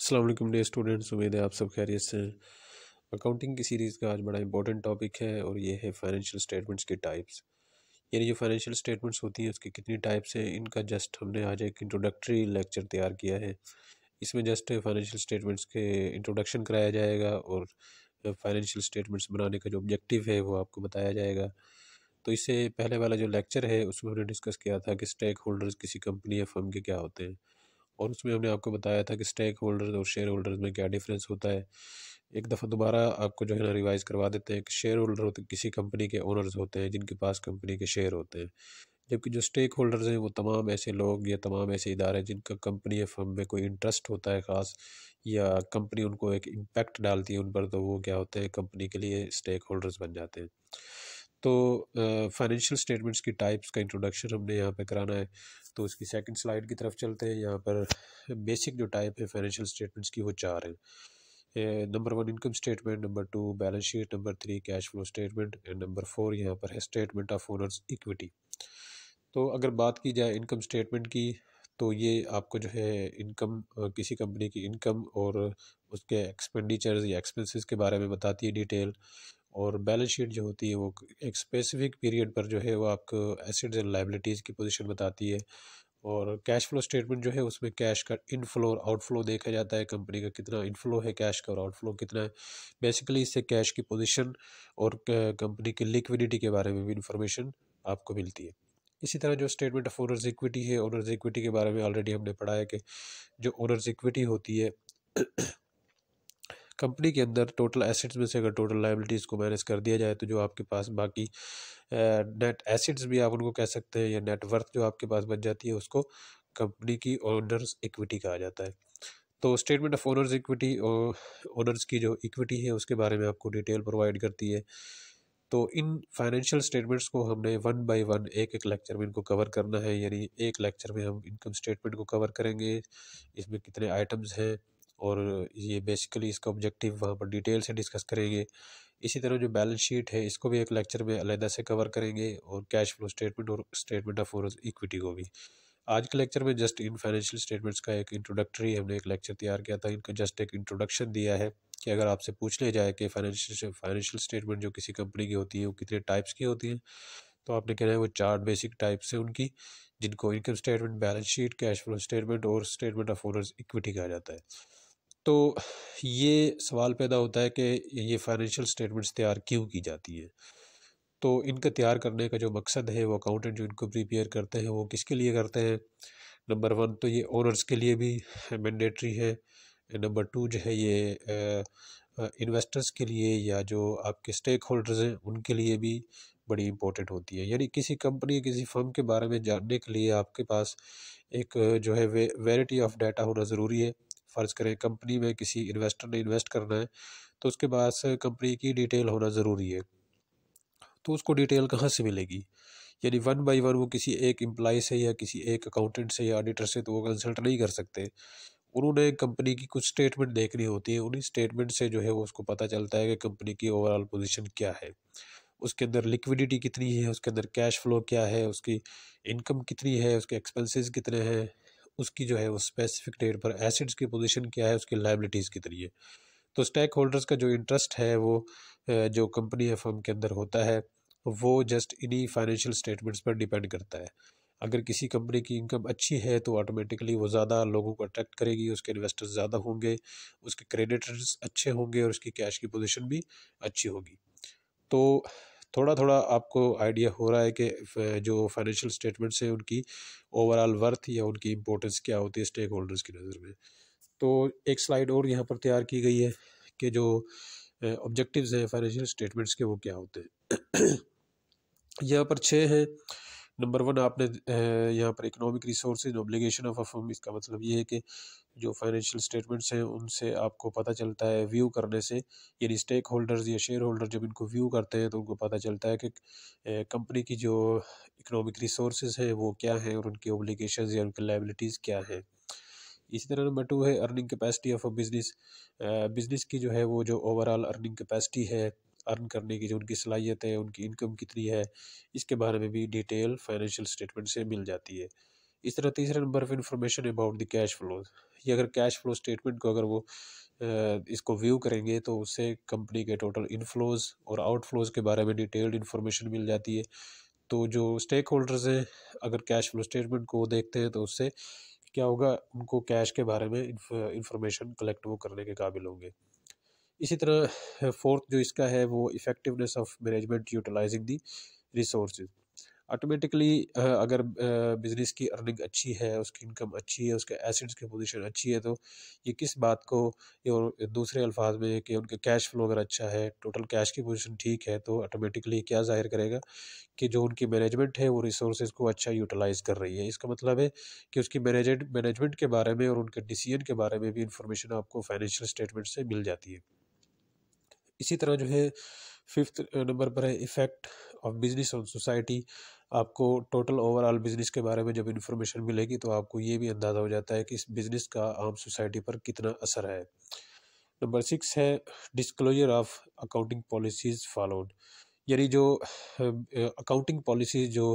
Aslam day students उम्मीद है आप सब खैरियत से हैं अकाउंटिंग की सीरीज़ का आज बड़ा इंपॉर्टेंट टॉपिक है और ये है फाइनेंशियल स्टेटमेंट्स के टाइप्स यानी जो फाइनेंशियल स्टेटमेंट्स होती हैं उसकी कितनी टाइप्स हैं इनका जस्ट हमने आज एक इंट्रोडक्टरी लेक्चर तैयार किया है इसमें जस्ट फाइनेंशियल स्टेटमेंट्स के इंट्रोडक्शन कराया जाएगा और फाइनेंशियल स्टेटमेंट्स बनाने का जो ऑब्जेक्टिव है वो आपको बताया जाएगा तो इससे पहले वाला जो लेक्चर है उसमें हमने डिस्कस किया था कि स्टेक होल्डर्स किसी कंपनी या फर्म के क्या होते हैं और उसमें हमने आपको बताया था कि स्टेक होल्डर्स और शेयर होल्डर्स में क्या डिफरेंस होता है एक दफ़ा दोबारा आपको जो है ना रिवाइज करवा देते हैं कि शेयर होल्डर होते किसी कंपनी के ओनर्स होते हैं जिनके पास कंपनी के शेयर होते हैं जबकि जो स्टेक होल्डर्स हैं वो तमाम ऐसे लोग या तमाम ऐसे इदारे जिनका कंपनी या फर्म में कोई इंटरेस्ट होता है ख़ास या कंपनी उनको एक इम्पेक्ट डालती है उन पर तो वो क्या होते हैं कंपनी के लिए स्टेक होल्डर्स बन जाते हैं तो फाइनेंशियल स्टेटमेंट्स की टाइप्स का इंट्रोडक्शन हमने यहाँ पे कराना है तो उसकी सेकंड स्लाइड की तरफ चलते हैं यहाँ पर बेसिक जो टाइप है फाइनेंशियल स्टेटमेंट्स की वो चार हैं number one income statement number two balance sheet number three cash flow statement and number four यहाँ पर है स्टेटमेंट ऑफ ओनर्स इक्विटी तो अगर बात की जाए इनकम स्टेटमेंट की तो ये आपको जो है इनकम किसी कंपनी की इनकम और उसके एक्सपेंडिचर्स या एक्सपेंसेस के बारे में बताती है डिटेल और बैलेंस शीट जो होती है वो एक स्पेसिफिक पीरियड पर जो है वो आपको एसिड्स एंड लाइबिलिटीज़ की पोजीशन बताती है और कैश फ्लो स्टेटमेंट जो है उसमें कैश का इनफ्लो और आउटफ्लो देखा जाता है कंपनी का कितना इनफ्लो है कैश का और आउटफ्लो कितना है बेसिकली इससे कैश की पोजीशन और कंपनी की लिक्विडिटी के बारे में भी इंफॉर्मेशन आपको मिलती है इसी तरह जो स्टेटमेंट ऑफ ओनर्स इक्विटी है ओनर्स इक्विटी के बारे में ऑलरेडी हमने पढ़ा है कि जो ओनर्स इक्विटी होती है कंपनी के अंदर टोटल एसेट्स में से अगर टोटल लाइबिलिटीज़ को मैनेज कर दिया जाए तो जो आपके पास बाकी नेट एसेट्स भी आप उनको कह सकते हैं या नेटवर्थ जो आपके पास बन जाती है उसको कंपनी की ओनर्स इक्विटी कहा जाता है तो स्टेटमेंट ऑफ ओनर्स इक्विटी और ओनर्स की जो इक्विटी है उसके बारे में आपको डिटेल प्रोवाइड करती है तो इन फाइनेंशियल स्टेटमेंट्स को हमने वन बाय वन एक एक लेक्चर में इनको कवर करना है यानी एक लेक्चर में हम इनकम स्टेटमेंट को कवर करेंगे इसमें कितने आइटम्स हैं और ये बेसिकली इसका ऑब्जेक्टिव वहाँ पर डिटेल से डिस्कस करेंगे इसी तरह जो बैलेंस शीट है इसको भी एक लेक्चर में अलहदा से कवर करेंगे और कैश फ्लो स्टेटमेंट और स्टेटमेंट ऑफ इक्विटी को भी आज के लेक्चर में जस्ट इन फाइनेंशियल स्टेटमेंट्स का एक इंट्रोडक्टरी हमने एक लेक्चर तैयार किया था इनका जस्ट एक इंट्रोडक्शन दिया है कि अगर आपसे पूछ लिया जाए कि फाइनेंशियल फाइनेंशियल स्टेटमेंट जो किसी कंपनी की होती है वो कितने टाइप्स की होती हैं तो आपने कहना है वो चार बेसिक टाइप्स हैं उनकी जिनको income statement balance sheet cash flow statement और स्टेटमेंट ऑफ ओनर्स इक्विटी कहा जाता है तो ये सवाल पैदा होता है कि ये फाइनेंशियल स्टेटमेंट्स तैयार क्यों की जाती है तो इनका तैयार करने का जो मकसद है वो अकाउंटेंट जो इनको प्रिपेयर करते हैं वो किसके लिए करते हैं नंबर वन तो ये ओनर्स के लिए भी मैंडेटरी है नंबर टू जो है ये इन्वेस्टर्स के लिए या जो आपके स्टेक होल्डर्स हैं उनके लिए भी बड़ी इंपॉर्टेंट होती है यानी किसी कंपनी किसी फर्म के बारे में जानने के लिए आपके पास एक जो है वे वेराइटी ऑफ डाटा होना ज़रूरी है फ़र्ज़ करें कंपनी में किसी इन्वेस्टर ने इन्वेस्ट करना है तो उसके पास कंपनी की डिटेल होना ज़रूरी है तो उसको डिटेल कहाँ से मिलेगी यानी वन बाय वन वो किसी एक एम्प्लाई से या किसी एक अकाउंटेंट से या ऑडिटर से तो वो कंसल्ट नहीं कर सकते उन्होंने कंपनी की कुछ स्टेटमेंट देखनी होती है उन्हीं स्टेटमेंट से जो है वो उसको पता चलता है कि कंपनी की ओवरऑल पोजीशन क्या है उसके अंदर लिक्विडिटी कितनी है उसके अंदर कैश फ्लो क्या है उसकी इनकम कितनी है उसके एक्सपेंसेस कितने हैं उसकी जो है वो स्पेसिफिक डेट पर एसिड्स की पोजीशन क्या है उसकी लाइबिलिटीज़ के जरिए तो स्टैक होल्डर्स का जो इंटरेस्ट है वो जो कंपनी या फर्म के अंदर होता है वो जस्ट इन्हीं फाइनेंशियल स्टेटमेंट्स पर डिपेंड करता है अगर किसी कंपनी की इनकम अच्छी है तो ऑटोमेटिकली वो ज़्यादा लोगों को अट्रैक्ट करेगी उसके इन्वेस्टर्स ज़्यादा होंगे उसके क्रेडिटर्स अच्छे होंगे और उसकी कैश की पोजीशन भी अच्छी होगी तो थोड़ा थोड़ा आपको आइडिया हो रहा है कि जो फाइनेंशियल स्टेटमेंट्स हैं उनकी ओवरऑल वर्थ या उनकी इम्पोर्टेंस क्या होती है स्टेक होल्डर्स की नज़र में तो एक स्लाइड और यहाँ पर तैयार की गई है कि जो ऑब्जेक्टिव्स हैं फाइनेंशियल स्टेटमेंट्स के वो क्या होते हैं यहाँ पर छः हैं नंबर वन आपने यहाँ पर economic resources obligation of a firm इसका मतलब ये है कि जो फाइनेंशियल स्टेटमेंट्स हैं उनसे आपको पता चलता है व्यू करने से यानी स्टेक होल्डर्स या शेयर होल्डर जब इनको व्यू करते हैं तो उनको पता चलता है कि कंपनी की जो इकोनॉमिक रिसोर्स हैं वो क्या हैं और उनकी ऑब्लिगेशन या उनकी लाइबिलिटीज़ क्या हैं इसी तरह नंबर टू है earning capacity of a business business की जो है वो जो ओवरऑल अर्निंग कैपेसिटी है अर्न करने की जो उनकी सलाहियत है उनकी इनकम कितनी है इसके बारे में भी डिटेल फाइनेंशियल स्टेटमेंट से मिल जाती है इस तरह तीसरे नंबर पर information about the cash flow ये अगर कैश फ्लो स्टेटमेंट को अगर वो इसको व्यू करेंगे तो उससे कंपनी के टोटल इनफ्लोज और आउटफ्लोज के बारे में डिटेल्ड इन्फॉर्मेशन मिल जाती है तो जो स्टेक होल्डर्स हैं अगर कैश फ्लो स्टेटमेंट को देखते हैं तो उससे क्या होगा उनको कैश के बारे में इंफॉर्मेशन कलेक्ट वो करने के काबिल होंगे इसी तरह फोर्थ जो इसका है वो effectiveness of management utilising the resource automatically अगर बिज़नेस की अर्निंग अच्छी है उसकी इनकम अच्छी है उसके एसेट्स की पोजीशन अच्छी है तो ये किस बात को और दूसरे अल्फाज में कि उनके कैश फ्लो अगर अच्छा है टोटल कैश की पोजीशन ठीक है तो ऑटोमेटिकली क्या जाहिर करेगा कि जो उनकी मैनेजमेंट है वो रिसोर्स को अच्छा यूटिलाइज़ कर रही है इसका मतलब है कि उसकी मैनेजमेंट के बारे में और उनके डिसीजन के बारे में भी इंफॉर्मेशन आपको फाइनेंशियल स्टेटमेंट से मिल जाती है इसी तरह जो है फिफ्थ नंबर पर है effect of business on society आपको टोटल ओवरऑल बिजनेस के बारे में जब इन्फॉर्मेशन मिलेगी तो आपको ये भी अंदाज़ा हो जाता है कि इस बिजनेस का आम सोसाइटी पर कितना असर है नंबर सिक्स है disclosure of accounting policies followed यानी जो अकाउंटिंग पॉलिसी जो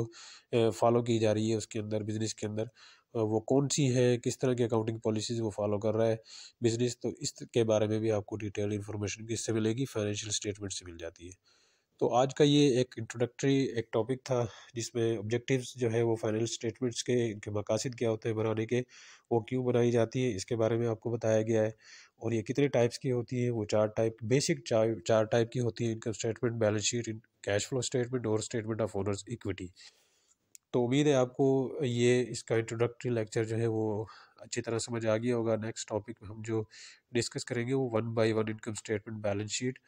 फॉलो की जा रही है उसके अंदर बिजनेस के अंदर वो कौन सी है किस तरह की अकाउंटिंग पॉलिसीज़ वो फॉलो कर रहा है बिजनेस तो इस के बारे में भी आपको डिटेल इन्फॉर्मेशन किससे मिलेगी फाइनेंशियल स्टेटमेंट से मिल जाती है तो आज का ये एक इंट्रोडक्टरी एक टॉपिक था जिसमें ऑब्जेक्टिव्स जो है वो फाइनल स्टेटमेंट्स के इनके मकासद क्या होते हैं बनाने के वो क्यों बनाई जाती है इसके बारे में आपको बताया गया है और ये कितने टाइप्स की होती है वो चार टाइप बेसिक चार चार टाइप की होती है income statement balance sheet cash flow statement और स्टेटमेंट ऑफ ओनर्स इक्विटी तो उम्मीद है आपको ये इसका इंट्रोडक्टरी लेक्चर जो है वो अच्छी तरह समझ आ गया होगा नेक्स्ट टॉपिक में हम जो डिस्कस करेंगे वो one by one income statement balance sheet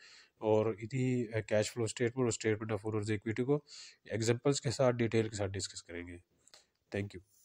और इतनी कैश फ्लो स्टेटमेंट और स्टेटमेंट ऑफ ओनर्स इक्विटी को एग्जांपल्स के साथ डिटेल के साथ डिस्कस करेंगे थैंक यू